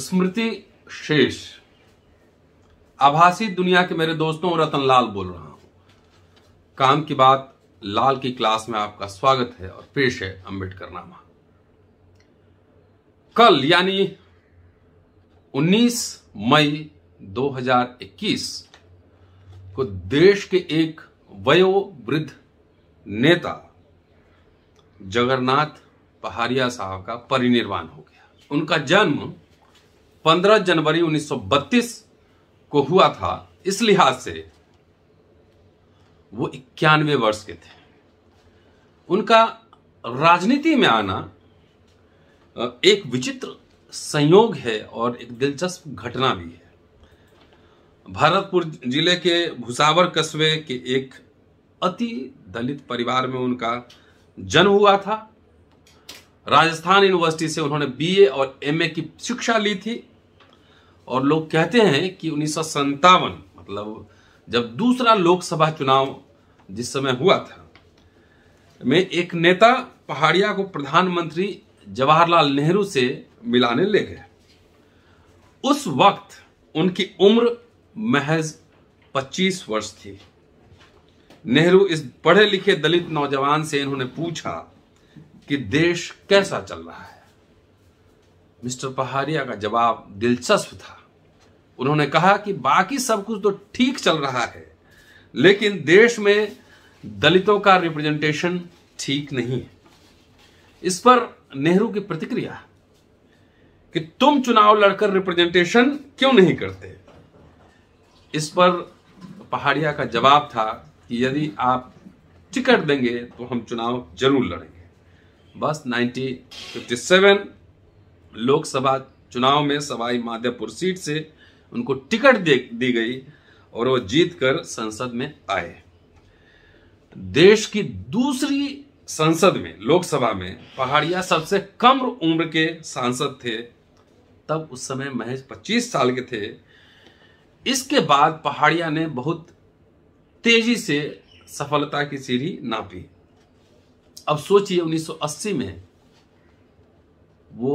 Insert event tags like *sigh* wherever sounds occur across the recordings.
स्मृति शेष आभासी दुनिया के मेरे दोस्तों रतन लाल बोल रहा हूं काम की बात लाल की क्लास में आपका स्वागत है और पेश है अंबेडकर नामा कल यानी 19 मई 2021 को देश के एक वयोवृद्ध नेता जगन्नाथ पहाड़िया साहब का परिनिर्वाण हो गया उनका जन्म 15 जनवरी 1932 को हुआ था इस लिहाज से वो इक्यानवे वर्ष के थे उनका राजनीति में आना एक विचित्र संयोग है और एक दिलचस्प घटना भी है भरतपुर जिले के भुसावर कस्बे के एक अति दलित परिवार में उनका जन्म हुआ था राजस्थान यूनिवर्सिटी से उन्होंने बीए और एमए की शिक्षा ली थी और लोग कहते हैं कि उन्नीस मतलब जब दूसरा लोकसभा चुनाव जिस समय हुआ था में एक नेता पहाड़िया को प्रधानमंत्री जवाहरलाल नेहरू से मिलाने ले गए उस वक्त उनकी उम्र महज 25 वर्ष थी नेहरू इस पढ़े लिखे दलित नौजवान से इन्होंने पूछा कि देश कैसा चल रहा है मिस्टर पहाड़िया का जवाब दिलचस्प था उन्होंने कहा कि बाकी सब कुछ तो ठीक चल रहा है लेकिन देश में दलितों का रिप्रेजेंटेशन ठीक नहीं है इस पर नेहरू की प्रतिक्रिया कि तुम चुनाव लड़कर रिप्रेजेंटेशन क्यों नहीं करते इस पर पहाड़िया का जवाब था कि यदि आप टिकट देंगे तो हम चुनाव जरूर लड़ेंगे बस 1957 लोकसभा चुनाव में सवाई माधेपुर सीट से उनको टिकट दी गई और वो जीत कर संसद में आए देश की दूसरी संसद में लोकसभा में पहाड़िया सबसे कम उम्र के सांसद थे तब उस समय महज 25 साल के थे इसके बाद पहाड़िया ने बहुत तेजी से सफलता की सीढ़ी नापी अब सोचिए 1980 में वो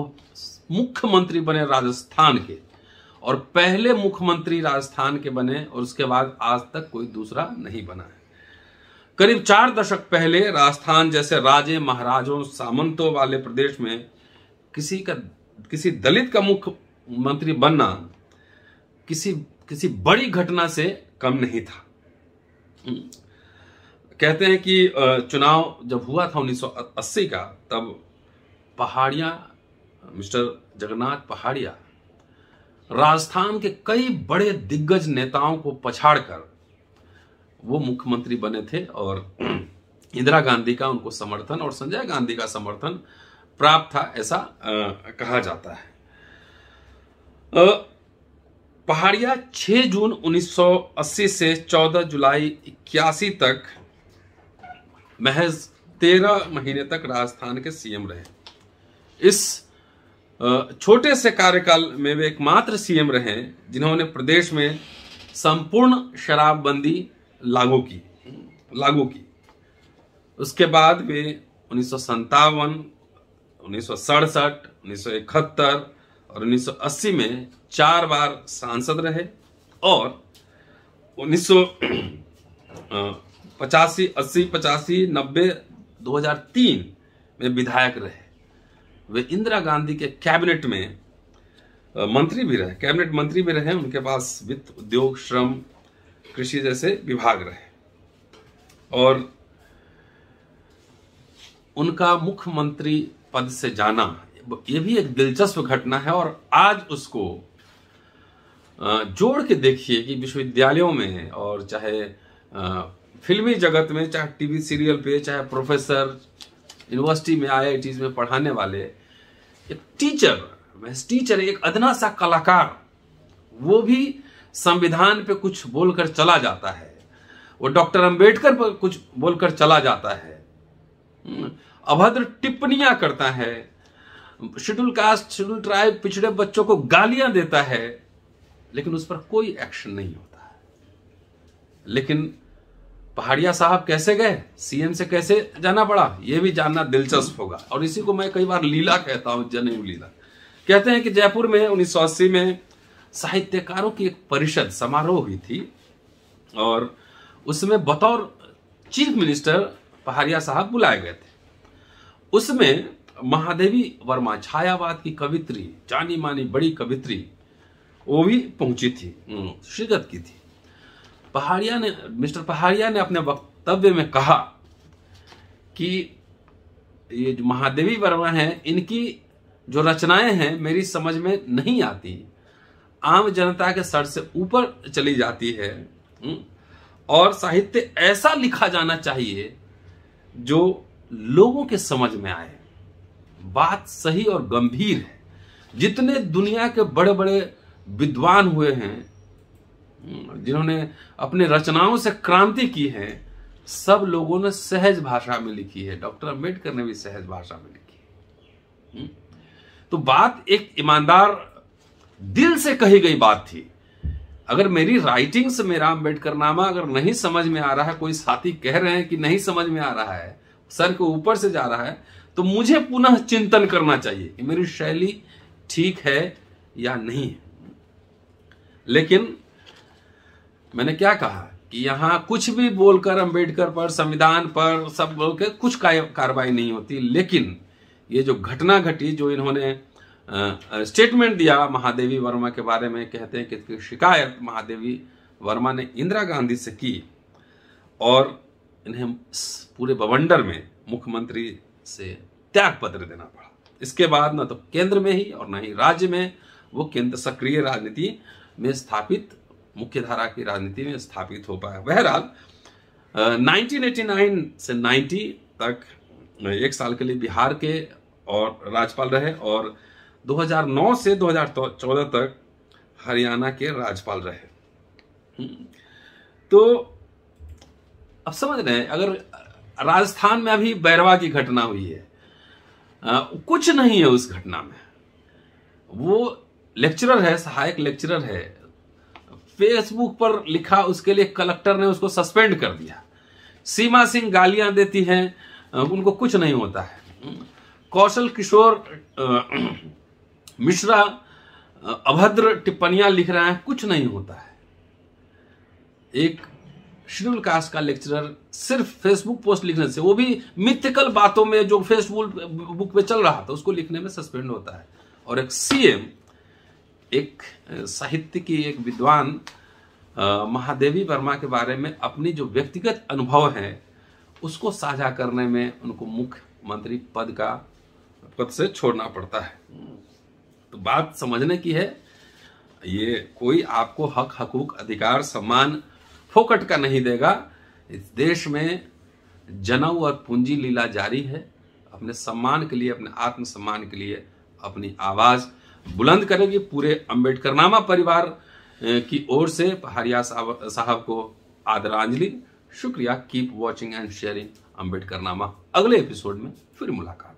मुख्यमंत्री बने राजस्थान के और पहले मुख्यमंत्री राजस्थान के बने और उसके बाद आज तक कोई दूसरा नहीं बना है करीब चार दशक पहले राजस्थान जैसे राजे महाराजों सामंतों वाले प्रदेश में किसी का किसी दलित का मुख्यमंत्री बनना किसी किसी बड़ी घटना से कम नहीं था हम्म। कहते हैं कि चुनाव जब हुआ था 1980 का तब पहाड़ियां मिस्टर जगन्नाथ पहाड़िया राजस्थान के कई बड़े दिग्गज नेताओं को पछाड़कर वो मुख्यमंत्री बने थे और *clears throat* इंदिरा गांधी का उनको समर्थन और संजय गांधी का समर्थन प्राप्त था ऐसा आ, कहा जाता है पहाड़िया 6 जून 1980 से 14 जुलाई इक्यासी तक महज 13 महीने तक राजस्थान के सीएम रहे इस छोटे से कार्यकाल में वे एकमात्र सीएम रहे जिन्होंने प्रदेश में संपूर्ण शराबबंदी लागू की लागू की उसके बाद वे उन्नीस सौ सत्तावन उन्नीस सौ सड़सठ उन्नीस सौ इकहत्तर और 1980 में चार बार सांसद रहे और उन्नीस सौ पचासी अस्सी पचासी नब्बे 2003 में विधायक रहे वे इंदिरा गांधी के कैबिनेट में मंत्री भी रहे कैबिनेट मंत्री भी रहे उनके पास वित्त उद्योग श्रम कृषि जैसे विभाग रहे और उनका मुख्यमंत्री पद से जाना यह भी एक दिलचस्प घटना है और आज उसको जोड़ के देखिए कि विश्वविद्यालयों में और चाहे फिल्मी जगत में चाहे टीवी सीरियल पे चाहे प्रोफेसर यूनिवर्सिटी में आई में पढ़ाने वाले एक टीचर टीचर एक अदना सा कलाकार वो भी संविधान पे कुछ बोलकर चला जाता है वो डॉक्टर अंबेडकर पर कुछ बोलकर चला जाता है हम्म, अभद्र टिप्पणियां करता है शेड्यूल कास्ट शेड्यूल ट्राइब पिछड़े बच्चों को गालियां देता है लेकिन उस पर कोई एक्शन नहीं होता लेकिन पहाड़िया साहब कैसे गए सीएम से कैसे जाना पड़ा ये भी जानना दिलचस्प होगा और इसी को मैं कई बार लीला कहता हूँ जनेऊ लीला कहते हैं कि जयपुर में उन्नीस में साहित्यकारों की एक परिषद समारोह हुई थी और उसमें बतौर चीफ मिनिस्टर पहाड़िया साहब बुलाए गए थे उसमें महादेवी वर्मा छायावाद की कवित्री जानी मानी बड़ी कवित्री वो भी पहुंची थी शिरकत की थी पहाड़िया ने मिस्टर पहाड़िया ने अपने वक्तव्य में कहा कि ये जो महादेवी वर्मा हैं इनकी जो रचनाएं हैं मेरी समझ में नहीं आती आम जनता के सर से ऊपर चली जाती है हम्म, और साहित्य ऐसा लिखा जाना चाहिए जो लोगों के समझ में आए बात सही और गंभीर है जितने दुनिया के बड़े बड़े विद्वान हुए हैं हम्म, जिन्होंने अपने रचनाओं से क्रांति की है सब लोगों ने सहज भाषा में लिखी है डॉक्टर अम्बेडकर ने भी सहज भाषा में लिखी है हम्म, तो बात एक ईमानदार दिल से कही गई बात थी अगर मेरी राइटिंग्स मेरा अम्बेडकर नामा अगर नहीं समझ में आ रहा है कोई साथी कह रहे हैं कि नहीं समझ में आ रहा है सर के ऊपर से जा रहा है तो मुझे पुनः चिंतन करना चाहिए कि मेरी शैली ठीक है या नहीं है लेकिन मैंने क्या कहा कि यहाँ कुछ भी बोलकर अंबेडकर पर संविधान पर सब बोल के कुछ कार्रवाई नहीं होती लेकिन ये जो घटना घटी जो इन्होंने स्टेटमेंट दिया महादेवी वर्मा के बारे में कहते हैं कि शिकायत महादेवी वर्मा ने इंदिरा गांधी से की और इन्हें पूरे बवंडर में मुख्यमंत्री से त्याग पत्र देना पड़ा इसके बाद न तो केंद्र में ही और न ही राज्य में वो केंद्र सक्रिय राजनीति में स्थापित मुख्यधारा की राजनीति में स्थापित हो पाया बहरहाल 1989 से 90 तक एक साल के लिए बिहार के और राज्यपाल रहे और 2009 से 2014 तक हरियाणा के राज्यपाल रहे हम्म। तो अब समझ रहे हैं अगर राजस्थान में अभी बैरवा की घटना हुई है आ, कुछ नहीं है उस घटना में वो लेक्चरर है सहायक लेक्चरर है फेसबुक पर लिखा उसके लिए कलेक्टर ने उसको सस्पेंड कर दिया सीमा सिंह गालियां देती हैं उनको कुछ नहीं होता है कौशल किशोर मिश्रा अभद्र टिप्पणियां लिख रहे हैं कुछ नहीं होता है एक शेड्यूल कास्ट का लेक्चरर सिर्फ फेसबुक पोस्ट लिखने से वो भी मिथिकल बातों में जो फेसबुक बुक पे चल रहा था उसको लिखने में सस्पेंड होता है और एक सीएम एक साहित्य की एक विद्वान महादेवी वर्मा के बारे में अपनी जो व्यक्तिगत अनुभव है उसको साझा करने में उनको मुख्यमंत्री पद का पद से छोड़ना पड़ता है तो बात समझने की है ये कोई आपको हक हकूक अधिकार सम्मान फोकट का नहीं देगा इस देश में जनऊ और पूंजी लीला जारी है अपने सम्मान के लिए अपने आत्मसम्मान के लिए अपनी आवाज़ बुलंद करेंगे पूरे अम्बेडकर नामा परिवार की ओर से हरिया साहब को आदरांजलि शुक्रिया keep watching and sharing Ambedkar Nama अगले एपिसोड में फिर मुलाकात